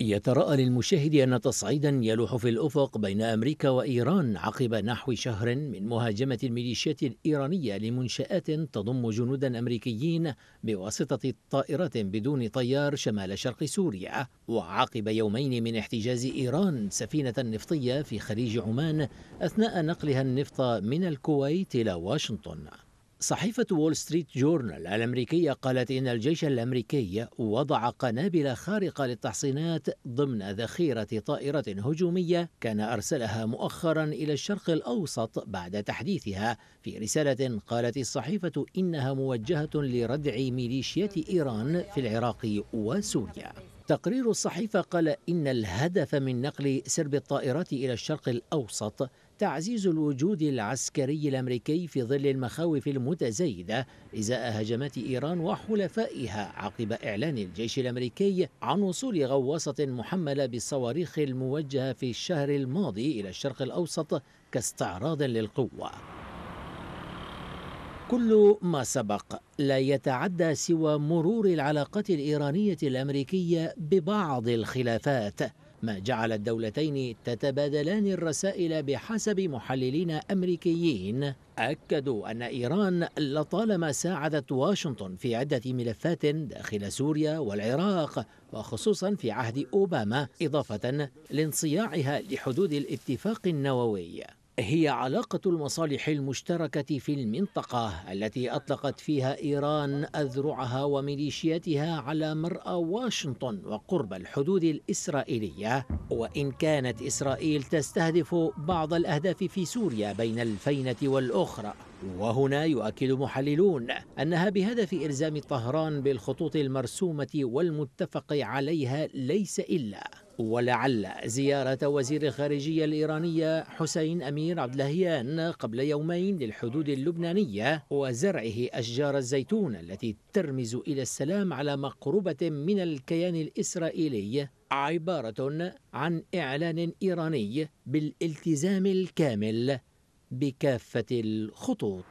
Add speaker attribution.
Speaker 1: يتراءى للمشاهد أن تصعيدا يلوح في الأفق بين أمريكا وإيران عقب نحو شهر من مهاجمة الميليشيات الإيرانية لمنشآت تضم جنودا أمريكيين بواسطة طائرات بدون طيار شمال شرق سوريا وعقب يومين من احتجاز إيران سفينة نفطية في خليج عمان أثناء نقلها النفط من الكويت إلى واشنطن صحيفة وول ستريت جورنال الأمريكية قالت إن الجيش الأمريكي وضع قنابل خارقة للتحصينات ضمن ذخيرة طائرة هجومية كان أرسلها مؤخرا إلى الشرق الأوسط بعد تحديثها في رسالة قالت الصحيفة إنها موجهة لردع ميليشيات إيران في العراق وسوريا تقرير الصحيفة قال إن الهدف من نقل سرب الطائرات إلى الشرق الأوسط تعزيز الوجود العسكري الأمريكي في ظل المخاوف المتزايدة إزاء هجمات إيران وحلفائها عقب إعلان الجيش الأمريكي عن وصول غواصة محملة بالصواريخ الموجهة في الشهر الماضي إلى الشرق الأوسط كاستعراض للقوة كل ما سبق لا يتعدى سوى مرور العلاقات الايرانيه الامريكيه ببعض الخلافات ما جعل الدولتين تتبادلان الرسائل بحسب محللين امريكيين اكدوا ان ايران لطالما ساعدت واشنطن في عده ملفات داخل سوريا والعراق وخصوصا في عهد اوباما اضافه لانصياعها لحدود الاتفاق النووي هي علاقة المصالح المشتركة في المنطقة التي أطلقت فيها إيران أذرعها وميليشياتها على مرأى واشنطن وقرب الحدود الإسرائيلية وإن كانت إسرائيل تستهدف بعض الأهداف في سوريا بين الفينة والأخرى وهنا يؤكد محللون أنها بهدف إلزام طهران بالخطوط المرسومة والمتفق عليها ليس إلا ولعل زيارة وزير الخارجية الإيرانية حسين أمير عبد اللهيان قبل يومين للحدود اللبنانية وزرعه أشجار الزيتون التي ترمز إلى السلام على مقربة من الكيان الإسرائيلي عبارة عن إعلان إيراني بالالتزام الكامل بكافة الخطوط